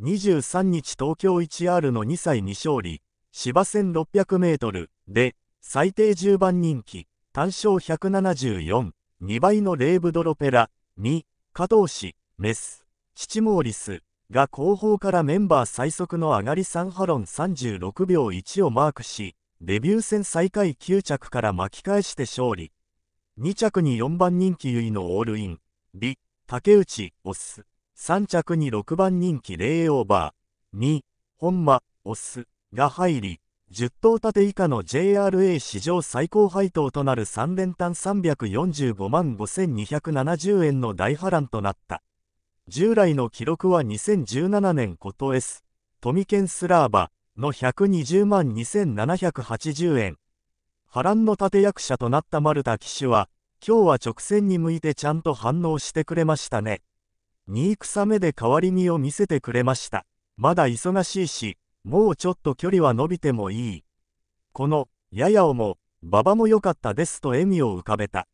23日東京 1R の2歳に勝利、芝 1600m で最低10番人気、単勝174、2倍のレーブドロペラ、2、加藤氏、メス、父モーリスが後方からメンバー最速の上がり3ハロン36秒1をマークし、デビュー戦最下位9着から巻き返して勝利。2着に4番人気結のオールイン、リ、竹内、オス。3着に6番人気レイオーバー、2、本間、オスが入り、10頭立て以下の JRA 史上最高配当となる3連単345万5270円の大波乱となった。従来の記録は2017年こと S、トミケンスラーバの120万2780円。波乱の立役者となった丸田騎手は、今日は直線に向いてちゃんと反応してくれましたね。憎さ目で変わり身を見せてくれました。まだ忙しいし、もうちょっと距離は伸びてもいい。この、ややおも、馬場も良かったですと笑みを浮かべた。